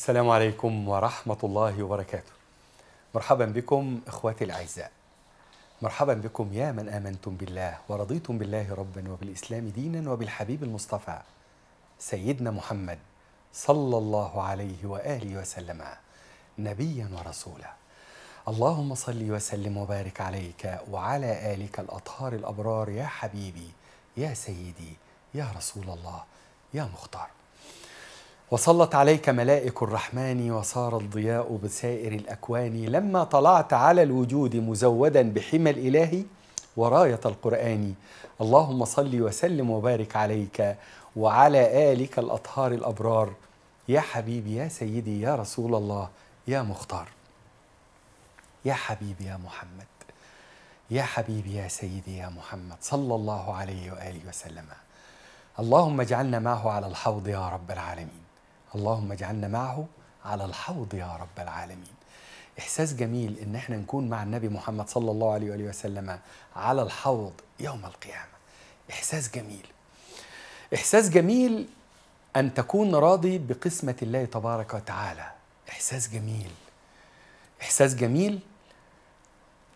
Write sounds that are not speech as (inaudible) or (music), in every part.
السلام عليكم ورحمة الله وبركاته. مرحبا بكم اخواتي الاعزاء. مرحبا بكم يا من امنتم بالله ورضيتم بالله ربا وبالاسلام دينا وبالحبيب المصطفى سيدنا محمد صلى الله عليه واله وسلم نبيا ورسولا. اللهم صل وسلم وبارك عليك وعلى الك الاطهار الابرار يا حبيبي يا سيدي يا رسول الله يا مختار. وصلت عليك ملائك الرحمن وصار الضياء بسائر الأكوان لما طلعت على الوجود مزودا بحمى الإله وراية القرآن اللهم صل وسلم وبارك عليك وعلى آلك الأطهار الأبرار يا حبيبي يا سيدي يا رسول الله يا مختار يا حبيبي يا محمد يا حبيبي يا سيدي يا محمد صلى الله عليه وآله وسلم اللهم اجعلنا معه على الحوض يا رب العالمين اللهم اجعلنا معه على الحوض يا رب العالمين إحساس جميل إن إحنا نكون مع النبي محمد صلى الله عليه وآله وسلم على الحوض يوم القيامة إحساس جميل إحساس جميل أن تكون راضي بقسمة الله تبارك وتعالى إحساس جميل إحساس جميل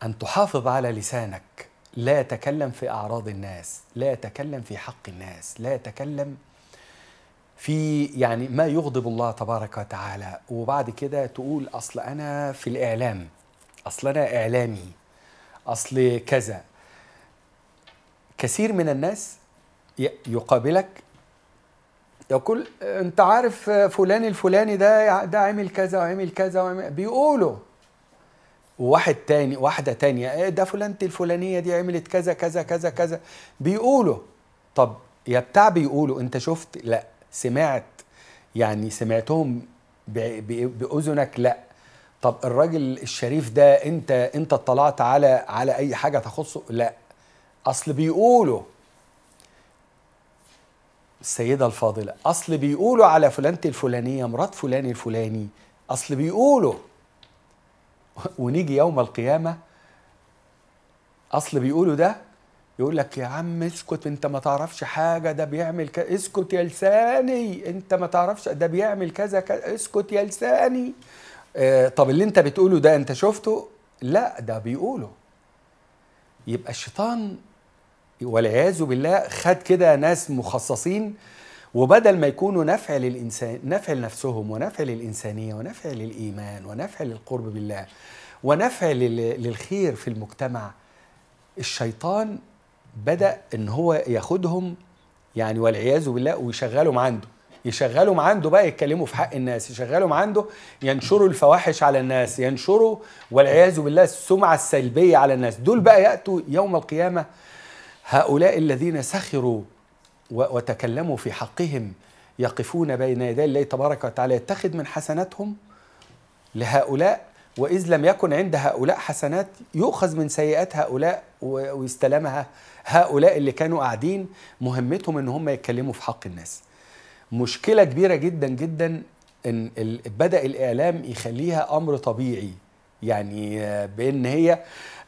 أن تحافظ على لسانك لا يتكلم في أعراض الناس لا يتكلم في حق الناس لا يتكلم في يعني ما يغضب الله تبارك وتعالى وبعد كده تقول اصل انا في الاعلام اصل انا اعلامي اصل كذا كثير من الناس يقابلك يقول انت عارف فلان الفلاني ده ده عمل كذا وعمل كذا وعمل بيقولوا وواحد تاني واحده تانية إيه ده فلانة الفلانيه دي عملت كذا كذا كذا كذا بيقولوا طب يا بتاع بيقولوا انت شفت لا سمعت يعني سمعتهم باذنك لا طب الراجل الشريف ده انت انت اطلعت على على اي حاجه تخصه لا اصل بيقولوا السيده الفاضله اصل بيقولوا على فلانتي الفلانيه مرات فلان الفلاني اصل بيقولوا ونيجي يوم القيامه اصل بيقولوا ده يقول لك يا عم اسكت انت ما تعرفش حاجه ده بيعمل كذا اسكت يا لساني انت ما تعرفش ده بيعمل كذا كذا اسكت يا لساني آه طب اللي انت بتقوله ده انت شفته لا ده بيقوله يبقى الشيطان والعياذ بالله خد كده ناس مخصصين وبدل ما يكونوا نفع للانسان نفع لنفسهم ونفع للانسانيه ونفع للايمان ونفع للقرب بالله ونفع للخير في المجتمع الشيطان بدا ان هو ياخدهم يعني والعياذ بالله ويشغلهم عنده يشغلهم عنده بقى يتكلموا في حق الناس يشغلهم عنده ينشروا الفواحش على الناس ينشروا والعياذ بالله السمعة السلبية على الناس دول بقى يأتوا يوم القيامة هؤلاء الذين سخروا وتكلموا في حقهم يقفون بين يدي الله تبارك وتعالى يتخذ من حسناتهم لهؤلاء وإذ لم يكن عند هؤلاء حسنات يؤخذ من سيئات هؤلاء ويستلمها هؤلاء اللي كانوا قاعدين مهمتهم ان هم يتكلموا في حق الناس مشكلة كبيرة جدا جدا ان بدأ الإعلام يخليها أمر طبيعي يعني آه، بان هي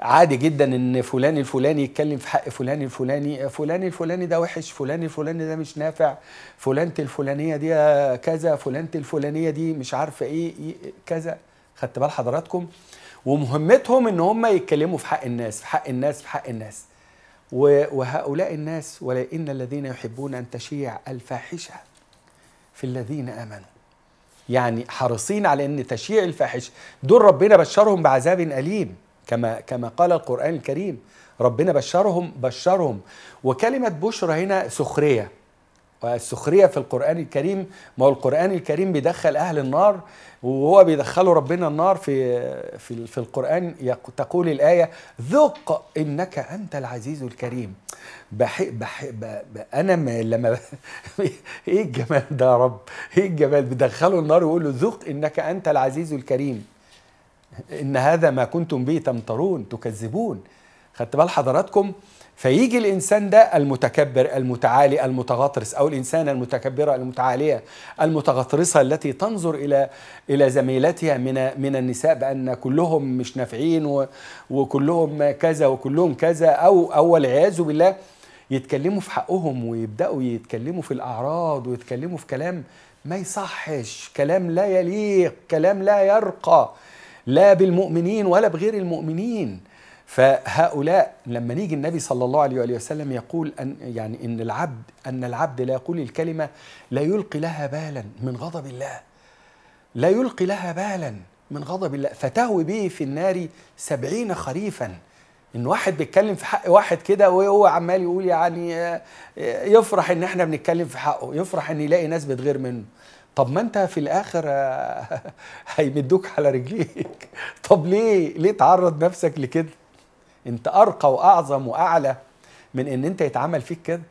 عادي جدا ان فلان الفلاني يتكلم في حق فلان الفلاني آه، فلان الفلاني ده وحش فلان الفلاني ده مش نافع فلانة الفلانيه دي آه، كذا فلانة الفلانيه دي مش عارفه ايه كذا خدت بال حضراتكم ومهمتهم ان هم يتكلموا في حق الناس في حق الناس في حق الناس وهؤلاء الناس ان الذين يحبون ان تشيع الفاحشه في الذين امنوا يعني حريصين على ان تشيع الفاحشه دول ربنا بشرهم بعذاب اليم كما كما قال القران الكريم ربنا بشرهم بشرهم وكلمه بشرى هنا سخريه السخرية في القرآن الكريم ما هو القرآن الكريم بيدخل أهل النار وهو بيدخله ربنا النار في في, في القرآن تقول الآية ذق إنك أنت العزيز الكريم بح بح أنا ما (laughs) لما (laughs) إيه الجمال ده يا رب إيه الجمال بيدخله النار ويقول له ذق إنك أنت العزيز الكريم إن هذا ما كنتم به تمترون تكذبون خدت بال حضراتكم فيجي الانسان ده المتكبر المتعالي المتغطرس او الانسانه المتكبره المتعاليه المتغطرسه التي تنظر الى الى زميلتها من من النساء بان كلهم مش نافعين وكلهم كذا وكلهم كذا او او والعياذ بالله يتكلموا في حقهم ويبداوا يتكلموا في الاعراض ويتكلموا في كلام ما يصحش كلام لا يليق كلام لا يرقى لا بالمؤمنين ولا بغير المؤمنين فهؤلاء لما نيجي النبي صلى الله عليه وآله وسلم يقول أن يعني إن العبد أن العبد لا يقول الكلمة لا يلقي لها بالا من غضب الله لا يلقي لها بالا من غضب الله فتهوي به في النار سبعين خريفا ان واحد بيتكلم في حق واحد كده وهو عمال يقول يعني آه، آه، يفرح ان احنا بنتكلم في حقه يفرح ان يلاقي ناس بتغير منه طب ما انت في الاخر آه، (laughs) هيمدوك على رجليك (laughs) طب ليه ليه تعرض نفسك لكده انت ارقى واعظم واعلى من ان انت يتعمل فيك كده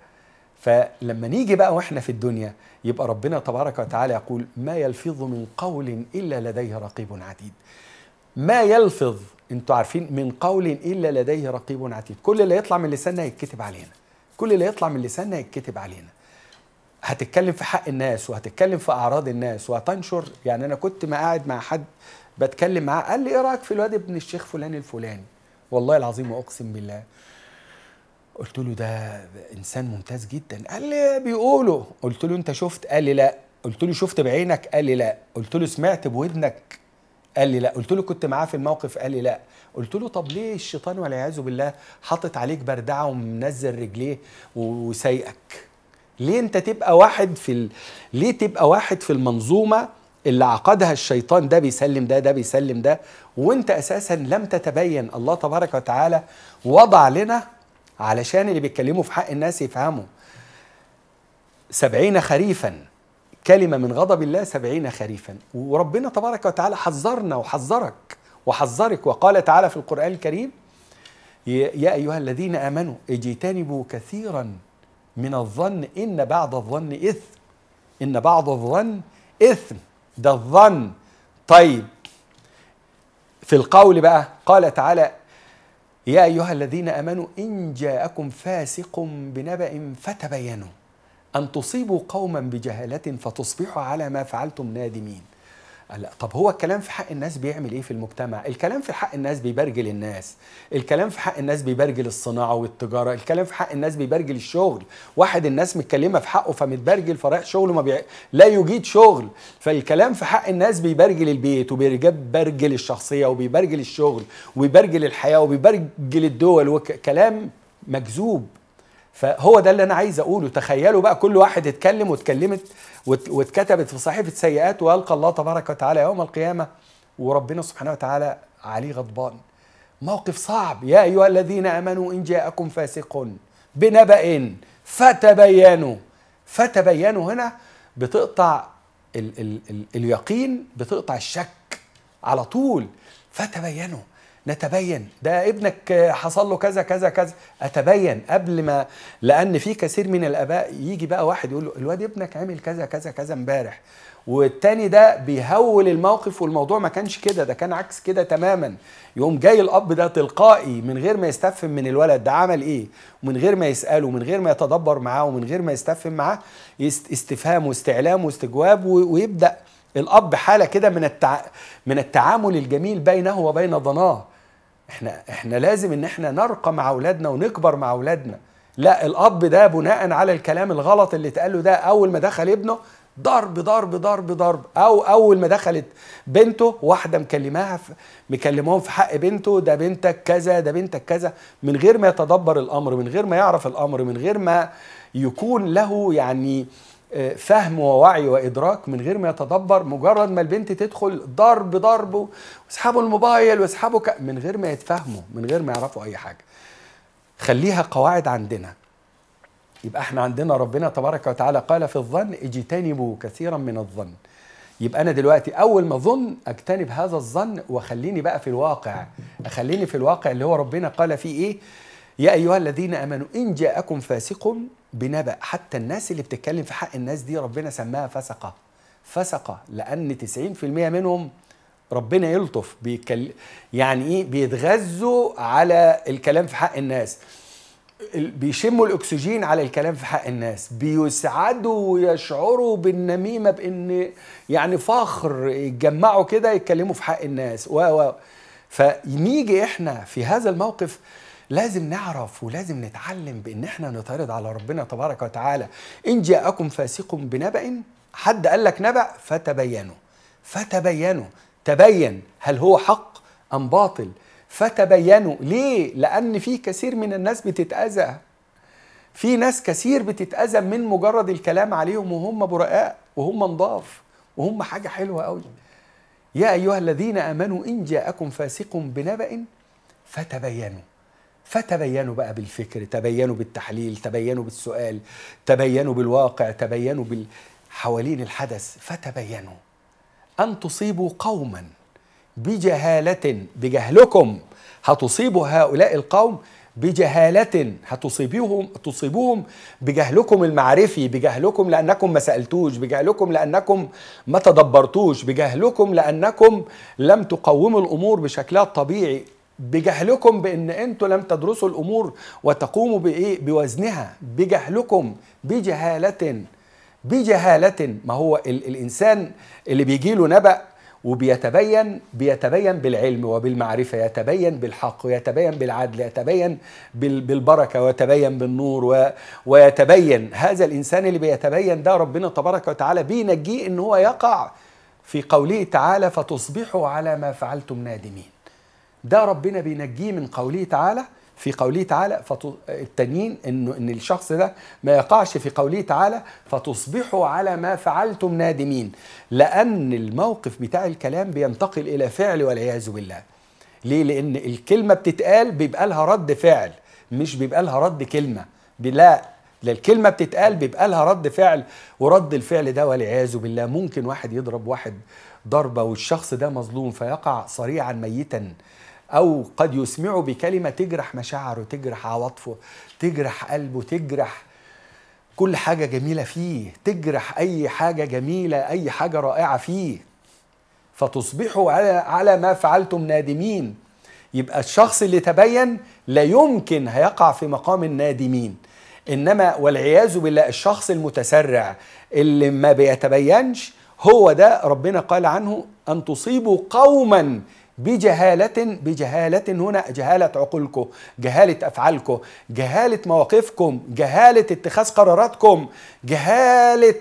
فلما نيجي بقى واحنا في الدنيا يبقى ربنا تبارك وتعالى يقول ما يلفظ من قول الا لديه رقيب عتيد ما يلفظ انتوا عارفين من قول الا لديه رقيب عتيد كل اللي يطلع من لساننا يتكتب علينا كل اللي يطلع من لساننا يتكتب علينا هتتكلم في حق الناس وهتتكلم في اعراض الناس وهتنشر يعني انا كنت ما قاعد مع حد بتكلم معاه قال لي ايه رايك في الواد ابن الشيخ فلان الفلاني والله العظيم واقسم بالله قلت له ده انسان ممتاز جدا قال لي بيقولوا قلت له انت شفت قال لي لا قلت له شفت بعينك قال لي لا قلت له سمعت بودنك قال لي لا قلت له كنت معاه في الموقف قال لي لا قلت له طب ليه الشيطان والعياذ بالله حاطط عليك بردعه ومنزل رجليه وسايقك ليه انت تبقى واحد في ال... ليه تبقى واحد في المنظومه اللي عقدها الشيطان ده بيسلم ده ده بيسلم ده وانت اساسا لم تتبين الله تبارك وتعالى وضع لنا علشان اللي بيتكلموا في حق الناس يفهموا سبعين خريفا كلمة من غضب الله سبعين خريفا وربنا تبارك وتعالى حذرنا وحذرك وحذرك وقال تعالى في القرآن الكريم يا أيها الذين آمنوا اجتنبوا كثيرا من الظن إن بعض الظن إثم إن بعض الظن إثم ده الظن طيب في القول بقى قال تعالى يا أيها الذين أمنوا إن جاءكم فاسق بنبأ فتبينوا أن تصيبوا قوما بجهالة فتصبحوا على ما فعلتم نادمين لا طب هو الكلام في حق الناس بيعمل ايه في المجتمع؟ الكلام في حق الناس بيبرجل الناس، الكلام في حق الناس بيبرجل الصناعه والتجاره، الكلام في حق الناس بيبرجل الشغل، واحد الناس متكلمه في حقه فمتبرجل فرايح شغله ما بي... لا يجيد شغل، فالكلام في حق الناس بيبرجل البيت وبيبرجل الشخصيه وبيبرجل الشغل وبيبرجل الحياه وبيبرجل الدول وكلام مكذوب فهو ده اللي انا عايز اقوله تخيلوا بقى كل واحد اتكلم واتكلمت واتكتبت في صحيفه سيئات والقى الله تبارك وتعالى يوم القيامه وربنا سبحانه وتعالى عليه غضبان موقف صعب يا ايها الذين امنوا ان جاءكم فاسق بنبأ فتبينوا فتبينوا هنا بتقطع ال ال ال اليقين بتقطع الشك على طول فتبينوا نتبين ده ابنك حصل له كذا كذا كذا اتبين قبل ما لان في كثير من الاباء يجي بقى واحد يقول له الواد ابنك عمل كذا كذا كذا امبارح والتاني ده بيهول الموقف والموضوع ما كانش كده ده كان عكس كده تماما يقوم جاي الاب ده تلقائي من غير ما يستفهم من الولد ده عمل ايه ومن غير ما يساله ومن غير ما يتدبر معاه ومن غير ما يستفهم معاه استفهام واستعلام واستجواب ويبدا الاب حاله كده من التع... من التعامل الجميل بينه وبين ضناه احنا احنا لازم ان احنا نرقى مع اولادنا ونكبر مع اولادنا لا الاب ده بناء على الكلام الغلط اللي اتقال له ده اول ما دخل ابنه ضرب ضرب ضرب ضرب او اول ما دخلت بنته واحده مكلماها في مكلمهم في حق بنته ده بنتك كذا ده بنتك كذا من غير ما يتدبر الامر من غير ما يعرف الامر من غير ما يكون له يعني آه، فهم ووعي وادراك من غير ما يتدبر مجرد ما البنت تدخل ضرب ضرب واسحبوا الموبايل واسحبوا ك... من غير ما يتفهموا من غير ما يعرفوا اي حاجه خليها قواعد عندنا يبقى احنا عندنا ربنا تبارك وتعالى قال في الظن اجتنبوا كثيرا من الظن يبقى انا دلوقتي اول ما اظن اجتنب هذا الظن وخليني بقى في الواقع اخليني في الواقع اللي هو ربنا قال فيه ايه يا ايها الذين امنوا ان جاءكم فاسق بنبأ حتى الناس اللي بتتكلم في حق الناس دي ربنا سماها فسقة فسقة لأن 90% منهم ربنا يلطف بيكل... يعني ايه بيتغذوا على الكلام في حق الناس بيشموا الاكسجين على الكلام في حق الناس بيسعدوا ويشعروا بالنميمه بان يعني فخر يتجمعوا كده يتكلموا في حق الناس و و فنيجي احنا في هذا الموقف لازم نعرف ولازم نتعلم بان احنا نطارد على ربنا تبارك وتعالى ان جاءكم فاسق بنبأ حد قال لك نبأ فتبينوا فتبينوا تبين هل هو حق ام باطل فتبينوا ليه لان في كثير من الناس بتتأذى في ناس كثير بتتأذى من مجرد الكلام عليهم وهم برقاء وهم نضاف وهم حاجة حلوة قوي يا أيها الذين آمنوا إن جاءكم فاسق بنبأ فتبينوا فتبينوا بقى بالفكر تبينوا بالتحليل تبينوا بالسؤال تبينوا بالواقع تبينوا بال... حوالين الحدث فتبينوا أن تصيبوا قوما بجهالة بجهلكم هتصيبوا هؤلاء القوم بجهالة هتصيبوهم تصيبوهم بجهلكم المعرفي بجهلكم لأنكم ما سألتوش بجهلكم لأنكم ما تدبرتوش بجهلكم لأنكم لم تقوموا الأمور بشكلها الطبيعي بجهلكم بان انتم لم تدرسوا الامور وتقوموا بايه بوزنها بجهلكم بجهاله بجهاله ما هو ال الانسان اللي بيجي له نبأ وبيتبين بيتبين بالعلم وبالمعرفة يتبين بالحق ويتبين بالعدل يتبين بالبركة ويتبين بالنور و... ويتبين هذا الإنسان اللي بيتبين ده ربنا تبارك وتعالى بينجيه إن هو يقع في قوله تعالى فتصبحوا على ما فعلتم نادمين ده ربنا بينجيه من قوله تعالى في قوله تعالى التانيين انه ان الشخص ده ما يقعش في قوله تعالى فتصبحوا على ما فعلتم نادمين لان الموقف بتاع الكلام بينتقل الى فعل والعياذ بالله ليه لان الكلمه بتتقال بيبقى لها رد فعل مش بيبقى لها رد كلمه لا ده الكلمه بتتقال بيبقى لها رد فعل ورد الفعل ده والعياذ بالله ممكن واحد يضرب واحد ضربه والشخص ده مظلوم فيقع صريعا ميتا أو قد يسمعه بكلمة تجرح مشاعره تجرح عواطفه تجرح قلبه تجرح كل حاجة جميلة فيه تجرح أي حاجة جميلة أي حاجة رائعة فيه فتصبحوا على, على ما فعلتم نادمين يبقى الشخص اللي تبين لا يمكن هيقع في مقام النادمين انما والعياذ بالله الشخص المتسرع اللي ما بيتبينش هو ده ربنا قال عنه ان تصيبوا قوما بجهالة بجهالة هنا جهالة عقولكم جهالة أفعالكم جهالة مواقفكم جهالة اتخاذ قراراتكم جهالة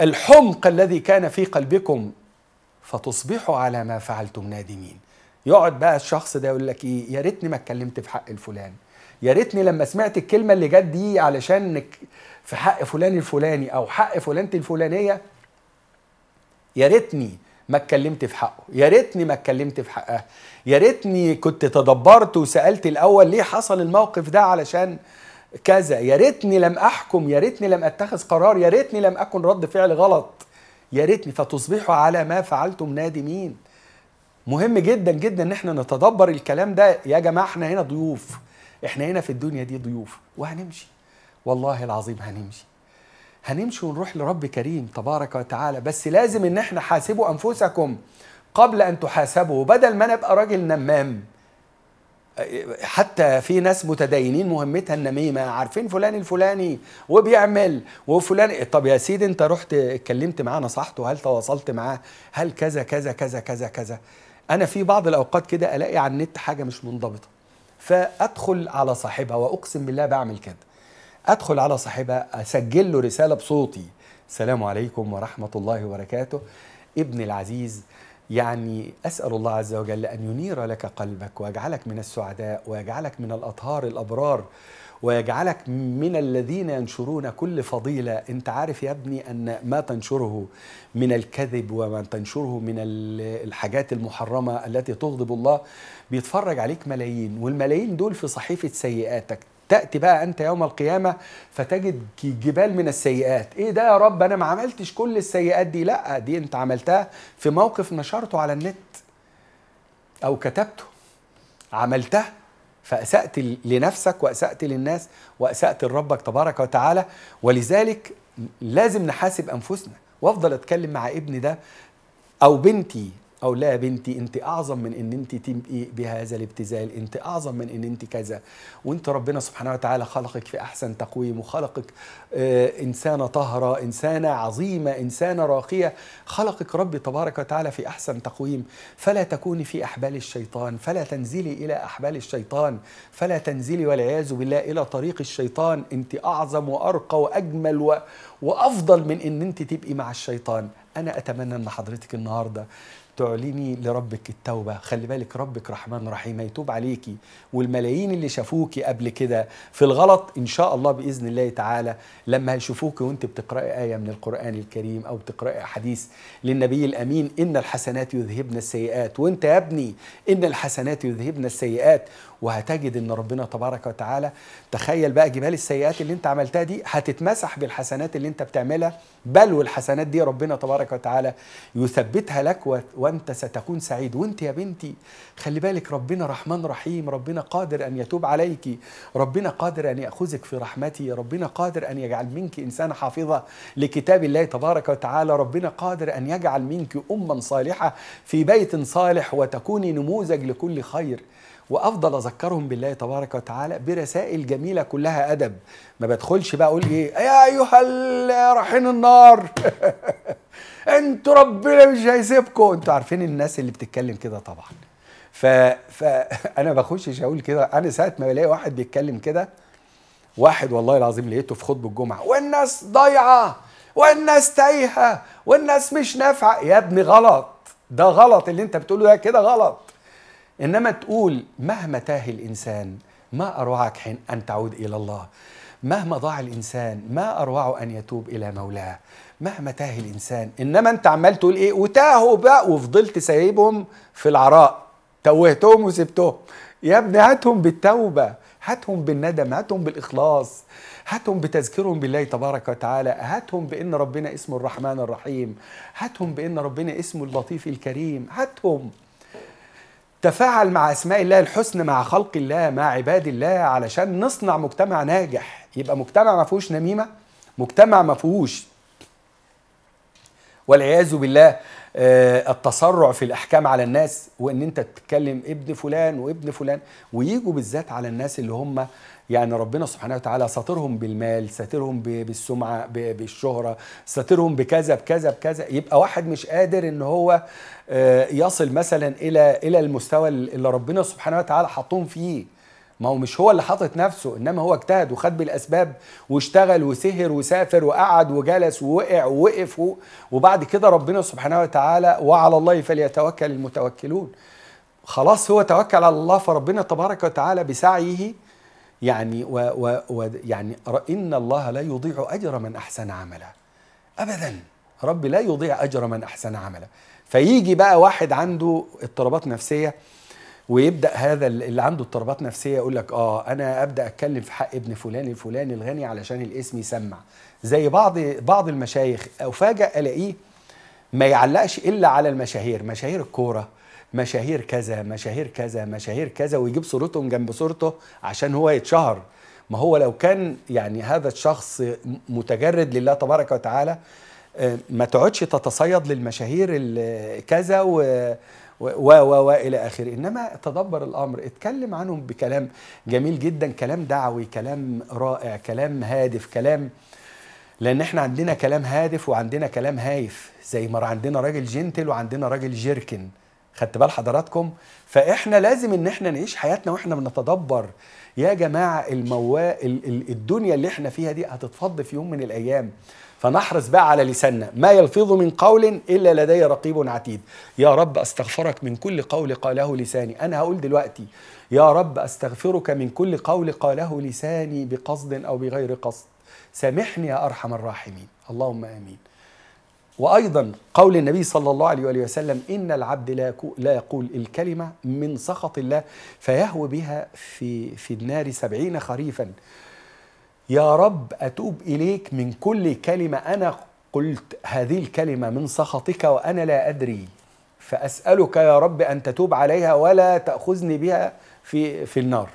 الحمق الذي كان في قلبكم فتصبحوا على ما فعلتم نادمين يقعد بقى الشخص ده يقول لك ايه يا ريتني ما اتكلمت في حق الفلان يا ريتني لما سمعت الكلمه اللي جت دي علشان في حق فلان الفلاني او حق فلانتي الفلانيه يا ريتني ما اتكلمت في حقه يا ريتني ما اتكلمت في حقها يا ريتني كنت تدبرت وسالت الاول ليه حصل الموقف ده علشان كذا يا ريتني لم احكم يا ريتني لم اتخذ قرار يا ريتني لم اكن رد فعل غلط يا ريتني فتصبحوا على ما فعلتم نادمين مهم جدا جدا ان احنا نتدبر الكلام ده يا جماعه احنا هنا ضيوف احنا هنا في الدنيا دي ضيوف وهنمشي والله العظيم هنمشي هنمشي ونروح لرب كريم تبارك وتعالى بس لازم ان احنا حاسبوا انفسكم قبل ان تحاسبوا بدل ما انا ابقى راجل نمام حتى في ناس متدينين مهمتها النميمه عارفين فلان الفلاني وبيعمل وفلان طب يا سيدي انت رحت اتكلمت معاه نصحته هل تواصلت معاه هل كذا كذا كذا كذا كذا انا في بعض الاوقات كده الاقي على النت حاجه مش منضبطه فادخل على صاحبها واقسم بالله بعمل كده ادخل على صاحبها اسجل له رساله بصوتي السلام عليكم ورحمه الله وبركاته ابن العزيز يعني اسال الله عز وجل ان ينير لك قلبك ويجعلك من السعداء ويجعلك من الاطهار الابرار ويجعلك من الذين ينشرون كل فضيلة أنت عارف يا ابني أن ما تنشره من الكذب وما تنشره من الحاجات المحرمة التي تغضب الله بيتفرج عليك ملايين والملايين دول في صحيفة سيئاتك تأتي بقى أنت يوم القيامة فتجد جبال من السيئات إيه ده يا رب أنا ما عملتش كل السيئات دي لأ دي أنت عملتها في موقف نشرته على النت أو كتبته عملتها فأسأت لنفسك وأسأت للناس وأسأت لربك تبارك وتعالى ولذلك لازم نحاسب أنفسنا وأفضل أتكلم مع ابني ده أو بنتي او لا يا بنتي انت اعظم من ان انت تبقي بهذا الابتذال انت اعظم من ان انت كذا وانت ربنا سبحانه وتعالى خلقك في احسن تقويم وخلقك آه، انسانه طاهره انسانه عظيمه انسانه راقيه خلقك ربي تبارك وتعالى في احسن تقويم فلا تكوني في احبال الشيطان فلا تنزلي الى احبال الشيطان فلا تنزلي والعياذ بالله الى طريق الشيطان انت اعظم وارقى واجمل وافضل من ان انت تبقي مع الشيطان انا اتمنى ان حضرتك النهارده تعلني لربك التوبة خلي بالك ربك رحمن رحيم يتوب عليكي والملايين اللي شافوكي قبل كده في الغلط إن شاء الله بإذن الله تعالى لما هيشوفوكي وانت بتقرأي آية من القرآن الكريم أو بتقرأي حديث للنبي الأمين إن الحسنات يذهبن السيئات وانت يا ابني إن الحسنات يذهبن السيئات وهتجد ان ربنا تبارك وتعالى تخيل بقى جبال السيئات اللي انت عملتها دي هتتمسح بالحسنات اللي انت بتعملها بل والحسنات دي ربنا تبارك وتعالى يثبتها لك وانت ستكون سعيد وانت يا بنتي خلي بالك ربنا رحمن رحيم ربنا قادر ان يتوب عليك ربنا قادر ان ياخذك في رحمته ربنا قادر ان يجعل منك انسان حافظه لكتاب الله تبارك وتعالى ربنا قادر ان يجعل منك اما صالحه في بيت صالح وتكوني نموذج لكل خير وافضل اذكرهم بالله تبارك وتعالى برسائل جميله كلها ادب ما بدخلش بقى اقول ايه يا ايها رايحين النار (laughs) انتوا ربنا مش هيسيبكم انتوا عارفين الناس اللي بتتكلم كده طبعا ف... فانا (laughs) بخشش اقول كده انا ساعه ما بلاقي واحد بيتكلم كده واحد والله العظيم لقيته في خطبه الجمعه والناس ضايعه والناس تايهه والناس مش نافعه يا ابني غلط ده غلط اللي انت بتقوله ده كده غلط إنما تقول مهما تاه الإنسان ما أروعك حين أن تعود إلى الله مهما ضاع الإنسان ما أروعه أن يتوب إلى مولاه مهما تاه الإنسان إنما أنت عمال تقول إيه وتاهوا بقى وفضلت سايبهم في العراء توهتهم وسبتهم يا ابني هاتهم بالتوبة هاتهم بالندم هاتهم بالإخلاص هاتهم بتذكيرهم بالله تبارك وتعالى هاتهم بأن ربنا اسمه الرحمن الرحيم هاتهم بأن ربنا اسمه اللطيف الكريم هاتهم تفاعل مع اسماء الله الحسن مع خلق الله مع عباد الله علشان نصنع مجتمع ناجح يبقى مجتمع ما فيهوش نميمه مجتمع ما فيهوش والعياذ بالله آه، التسرع في الاحكام على الناس وان انت تتكلم ابن فلان وابن فلان ويجوا بالذات على الناس اللي هم يعني ربنا سبحانه وتعالى ساترهم بالمال ساترهم بالسمعه بالشهره ساترهم بكذا بكذا بكذا يبقى واحد مش قادر ان هو آه، يصل مثلا الى الى المستوى اللي ربنا سبحانه وتعالى حطهم فيه ما هو مش هو اللي حاطط نفسه انما هو اجتهد وخد بالاسباب واشتغل وسهر وسافر وقعد وجلس ووقع ووقف وبعد كده ربنا سبحانه وتعالى وعلى الله فليتوكل المتوكلون خلاص هو توكل على الله فربنا تبارك وتعالى بسعيه يعني و و و يعني ان الله لا يضيع اجر من احسن عملا ابدا رب لا يضيع اجر من احسن عملا فيجي بقى واحد عنده اضطرابات نفسيه ويبدا هذا اللي عنده اضطرابات نفسيه يقول لك اه انا ابدا اتكلم في حق ابن فلان الفلاني الغني علشان الاسم يسمع زي بعض بعض المشايخ افاجئ الاقيه ما يعلقش الا على المشاهير مشاهير الكوره مشاهير كذا مشاهير كذا مشاهير كذا ويجيب صورتهم جنب صورته عشان هو يتشهر ما هو لو كان يعني هذا الشخص متجرد لله تبارك وتعالى آه، ما تقعدش تتصيد للمشاهير كذا و و و و الى اخره انما تدبر الامر اتكلم عنهم بكلام جميل جدا كلام دعوي كلام رائع كلام هادف كلام لان احنا عندنا كلام هادف وعندنا كلام هايف زي ما عندنا راجل جنتل وعندنا راجل جيركن خدت بال حضراتكم فاحنا لازم ان احنا نعيش حياتنا واحنا بنتدبر يا جماعه الموا الدنيا اللي احنا فيها دي هتتفض في يوم من الايام فنحرص بقى على لساننا ما يلفظ من قول الا لدي رقيب عتيد يا رب استغفرك من كل قول قاله لساني انا هقول دلوقتي يا رب استغفرك من كل قول قاله لساني بقصد او بغير قصد سامحني يا ارحم الراحمين اللهم امين وأيضا قول النبي صلى الله عليه وآله وسلم إن العبد لا لا يقول الكلمة من سخط الله فيهوي بها في في النار سبعين خريفا يا رب أتوب إليك من كل كلمة أنا قلت هذه الكلمة من سخطك وأنا لا أدري فأسألك يا رب أن تتوب عليها ولا تأخذني بها في في النار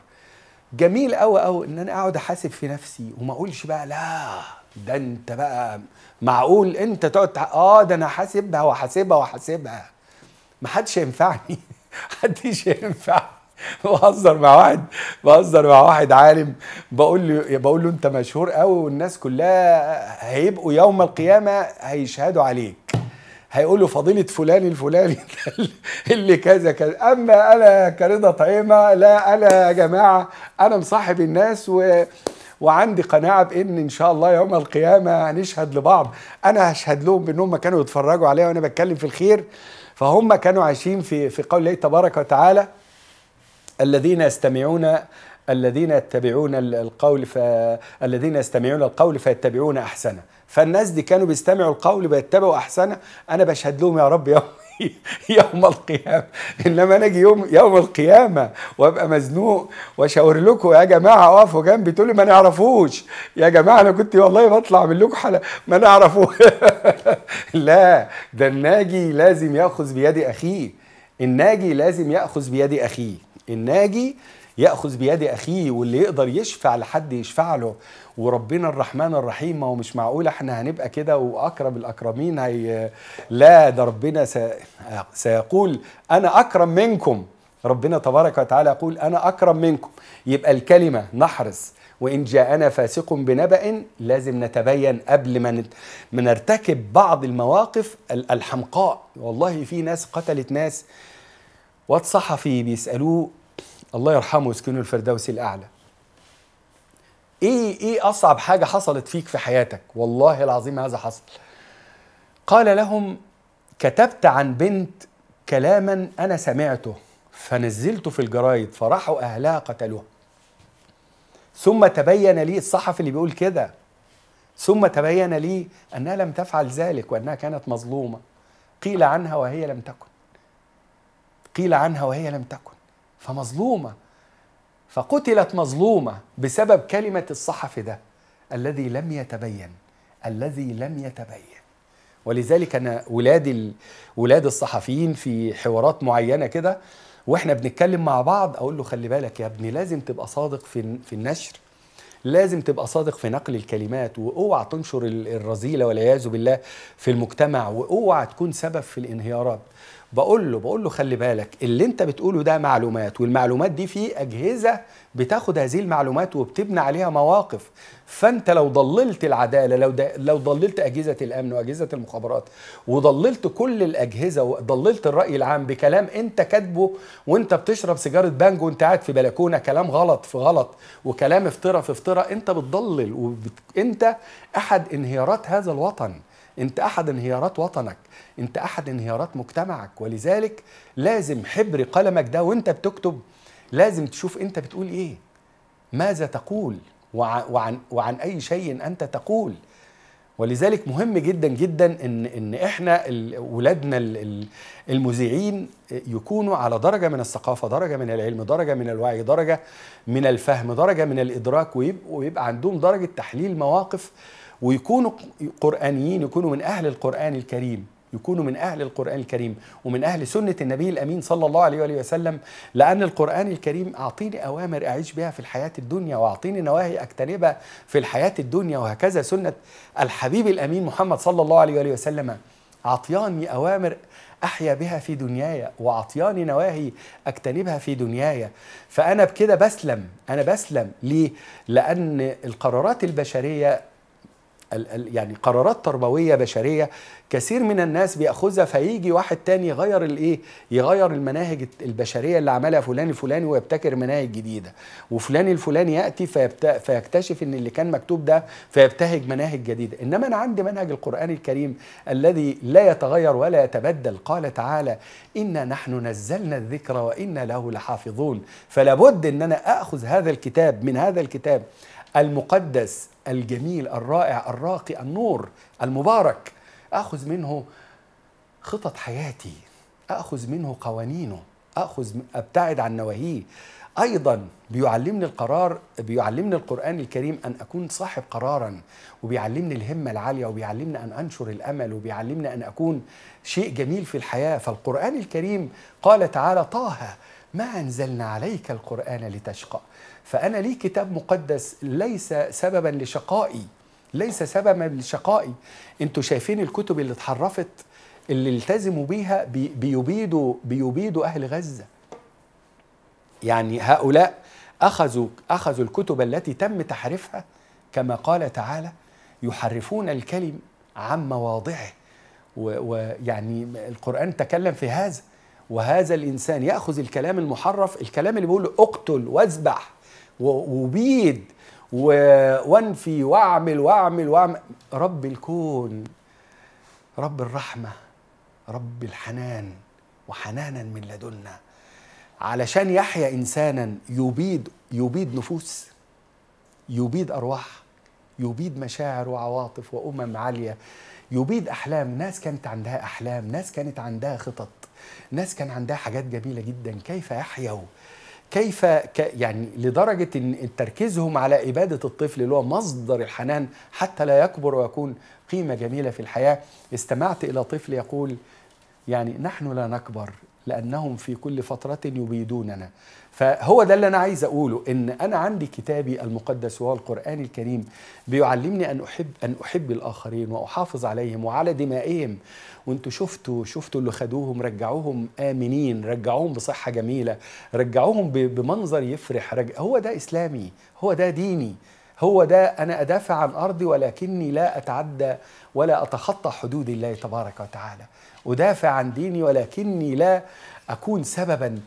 جميل أوي أوي إن أنا أقعد أحاسب في نفسي وما أقولش بقى لا ده انت بقى معقول انت تقعد اه ده انا حاسبها وحاسبها وحاسبها ما حدش ينفعني (laughs) حدش ينفع بهزر مع واحد بهزر مع واحد عالم بقول له بقول له انت مشهور قوي والناس كلها هيبقوا يوم القيامه هيشهدوا عليك هيقول له فضيلة فلان الفلاني (laughs) اللي كذا كذا أما أنا كرضا طعيمة لا أنا يا جماعة أنا مصاحب الناس و وعندي قناعه بان ان شاء الله يوم القيامه هنشهد لبعض انا هشهد لهم بانهم كانوا يتفرجوا عليا وانا بتكلم في الخير فهم كانوا عايشين في في قول الله تبارك وتعالى الذين يستمعون الذين يتبعون القول ف... الذين يستمعون القول فيتبعون احسنه فالناس دي كانوا بيستمعوا القول بيتبعوا احسنه انا بشهد لهم يا رب يوم (laughs) يوم القيامة إنما أنا أجي يوم يوم القيامة وأبقى مزنوق وأشاور لكم يا جماعة أقفوا جنبي تقول لي ما نعرفوش يا جماعة أنا كنت والله بطلع من لكم حلقة ما نعرفوش (laughs) لا ده الناجي لازم يأخذ بيد أخيه الناجي لازم يأخذ بيد أخيه الناجي ياخذ بيد اخيه واللي يقدر يشفع لحد يشفع له وربنا الرحمن الرحيم ما هو مش معقول احنا هنبقى كده واكرم الاكرمين هي لا ده ربنا سيقول انا اكرم منكم ربنا تبارك وتعالى يقول انا اكرم منكم يبقى الكلمه نحرص وان جاءنا فاسق بنبأ لازم نتبين قبل ما من نرتكب بعض المواقف الحمقاء والله في ناس قتلت ناس واد صحفي بيسالوه الله يرحمه ويسكنه الفردوس الاعلى ايه ايه اصعب حاجه حصلت فيك في حياتك والله العظيم هذا حصل قال لهم كتبت عن بنت كلاما انا سمعته فنزلته في الجرايد فراحوا اهلها قتلوها ثم تبين لي الصحفي اللي بيقول كده ثم تبين لي انها لم تفعل ذلك وانها كانت مظلومه قيل عنها وهي لم تكن قيل عنها وهي لم تكن فمظلومة فقتلت مظلومة بسبب كلمة الصحفي ده الذي لم يتبين الذي لم يتبين ولذلك انا ولادي ال... ولاد الصحفيين في حوارات معينه كده واحنا بنتكلم مع بعض اقول له خلي بالك يا ابني لازم تبقى صادق في في النشر لازم تبقى صادق في نقل الكلمات واوعى تنشر الرذيله والعياذ بالله في المجتمع واوعى تكون سبب في الانهيارات بقول له بقول له خلي بالك اللي انت بتقوله ده معلومات والمعلومات دي في اجهزه بتاخد هذه المعلومات وبتبنى عليها مواقف فانت لو ضللت العداله لو لو ضللت اجهزه الامن واجهزه المخابرات وضللت كل الاجهزه وضللت الراي العام بكلام انت كاتبه وانت بتشرب سيجاره بانجو وانت قاعد في بلكونه كلام غلط في غلط وكلام افتراء في افتراء انت بتضلل وانت احد انهيارات هذا الوطن انت احد انهيارات وطنك انت احد انهيارات مجتمعك ولذلك لازم حبر قلمك ده وانت بتكتب لازم تشوف انت بتقول ايه ماذا تقول وعن, وعن اي شيء انت تقول ولذلك مهم جدا جدا ان ان احنا ولادنا المذيعين يكونوا على درجه من الثقافه، درجه من العلم، درجه من الوعي، درجه من الفهم، درجه من الادراك ويبقوا ويبقى عندهم درجه تحليل مواقف ويكونوا قرآنيين يكونوا من أهل القرآن الكريم يكونوا من أهل القرآن الكريم ومن أهل سنة النبي الأمين صلى الله عليه وآله وسلم لأن القرآن الكريم أعطيني أوامر أعيش بها في الحياة الدنيا وأعطيني نواهي أجتنبها في الحياة الدنيا وهكذا سنة الحبيب الأمين محمد صلى الله عليه وآله وسلم أعطياني أوامر أحيا بها في دنياي وأعطياني نواهي أجتنبها في دنياي فأنا بكده بسلم أنا بسلم ليه؟ لأن القرارات البشرية يعني قرارات تربويه بشريه كثير من الناس بياخذها فيجي واحد تاني يغير الايه يغير المناهج البشريه اللي عملها فلان الفلاني ويبتكر مناهج جديده وفلان الفلاني ياتي فيبت... فيكتشف ان اللي كان مكتوب ده فيبتهج مناهج جديده انما انا عندي منهج القران الكريم الذي لا يتغير ولا يتبدل قال تعالى انا نحن نزلنا الذكر وانا له لحافظون فلابد ان انا اخذ هذا الكتاب من هذا الكتاب المقدس الجميل الرائع الراقي النور المبارك اخذ منه خطط حياتي اخذ منه قوانينه اخذ ابتعد عن نواهيه ايضا بيعلمني القرار بيعلمني القران الكريم ان اكون صاحب قرارا وبيعلمني الهمه العاليه وبيعلمني ان انشر الامل وبيعلمني ان اكون شيء جميل في الحياه فالقران الكريم قال تعالى طه ما انزلنا عليك القران لتشقى فأنا لي كتاب مقدس ليس سببا لشقائي ليس سببا لشقائي انتوا شايفين الكتب اللي اتحرفت اللي التزموا بيها بي بيبيدوا بيبيدوا أهل غزة يعني هؤلاء أخذوا أخذوا الكتب التي تم تحريفها كما قال تعالى يحرفون الكلم عن مواضعه ويعني القرآن تكلم في هذا وهذا الإنسان يأخذ الكلام المحرف الكلام اللي بيقول اقتل واذبح وبيد وانفي واعمل واعمل واعمل رب الكون رب الرحمه رب الحنان وحنانا من لدنا علشان يحيا انسانا يبيد يبيد نفوس يبيد ارواح يبيد مشاعر وعواطف وامم عاليه يبيد احلام ناس كانت عندها احلام ناس كانت عندها خطط ناس كان عندها حاجات جميله جدا كيف يحيوا كيف ك يعني لدرجة إن تركيزهم على إبادة الطفل اللي هو مصدر الحنان حتى لا يكبر ويكون قيمة جميلة في الحياة استمعت إلى طفل يقول يعني نحن لا نكبر لأنهم في كل فترة يبيدوننا فهو ده اللي انا عايز اقوله ان انا عندي كتابي المقدس وهو القران الكريم بيعلمني ان احب ان احب الاخرين واحافظ عليهم وعلى دمائهم وانتوا شفتوا شفتوا اللي خدوهم رجعوهم امنين رجعوهم بصحه جميله رجعوهم بمنظر يفرح رجع هو ده اسلامي هو ده ديني هو ده انا ادافع عن ارضي ولكني لا اتعدى ولا اتخطى حدود الله تبارك وتعالى ادافع عن ديني ولكني لا اكون سببا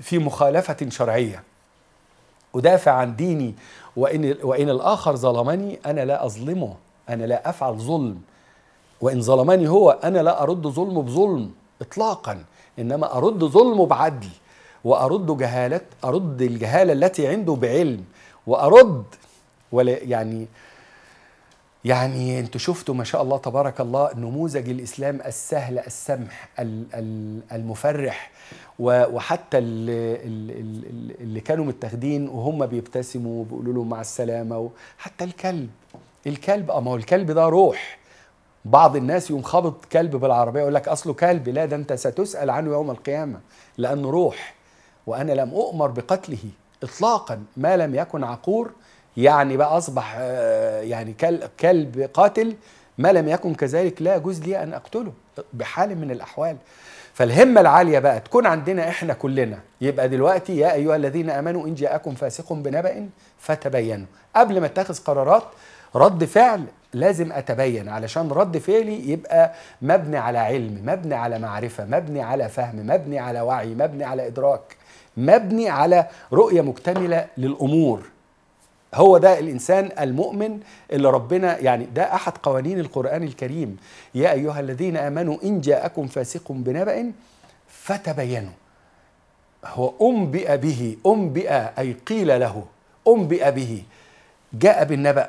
في مخالفة شرعية أدافع عن ديني وإن, وإن الآخر ظلمني أنا لا أظلمه أنا لا أفعل ظلم وإن ظلمني هو أنا لا أرد ظلمه بظلم إطلاقا إنما أرد ظلمه بعدل وأرد جهالة أرد الجهالة التي عنده بعلم وأرد ولا يعني يعني انتوا شفتوا ما شاء الله تبارك الله نموذج الاسلام السهل السمح المفرح وحتى اللي, كانوا متاخدين وهم بيبتسموا وبيقولوا لهم مع السلامه حتى الكلب الكلب آه، ما هو الكلب ده روح بعض الناس يقوم خابط كلب بالعربيه يقول لك اصله كلب لا ده انت ستسال عنه يوم القيامه لانه روح وانا لم اؤمر بقتله اطلاقا ما لم يكن عقور يعني بقى اصبح آه، يعني كلب قاتل ما لم يكن كذلك لا يجوز لي ان اقتله بحال من الاحوال فالهمه العاليه بقى تكون عندنا احنا كلنا يبقى دلوقتي يا ايها الذين امنوا ان جاءكم فاسق بنبأ فتبينوا قبل ما اتخذ قرارات رد فعل لازم اتبين علشان رد فعلي يبقى مبني على علم مبني على معرفه مبني على فهم مبني على وعي مبني على ادراك مبني على رؤيه مكتمله للامور هو ده الانسان المؤمن اللي ربنا يعني ده احد قوانين القران الكريم يا ايها الذين امنوا ان جاءكم فاسق بنبأ فتبينوا هو انبئ به انبئ اي قيل له انبئ به جاء بالنبأ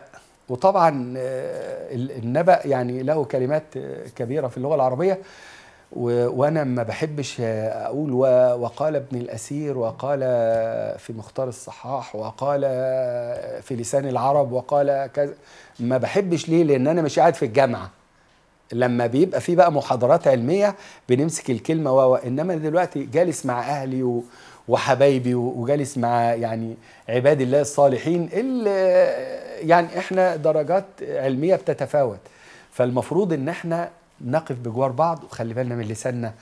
وطبعا آه، النبأ يعني له كلمات آه، كبيره في اللغه العربيه وانا ما بحبش اقول وقال ابن الاسير وقال في مختار الصحاح وقال في لسان العرب وقال كذا ما بحبش ليه لان انا مش قاعد في الجامعه لما بيبقى في بقى محاضرات علميه بنمسك الكلمه و انما دلوقتي جالس مع اهلي و وحبايبي وجالس مع يعني عباد الله الصالحين اللي يعني احنا درجات علميه بتتفاوت فالمفروض ان احنا نقف بجوار بعض وخلي بالنا من لساننا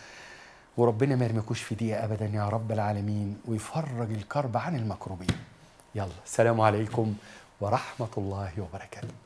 وربنا ما يرميكوش في دقيقه ابدا يا رب العالمين ويفرج الكرب عن المكروبين يلا السلام عليكم ورحمه الله وبركاته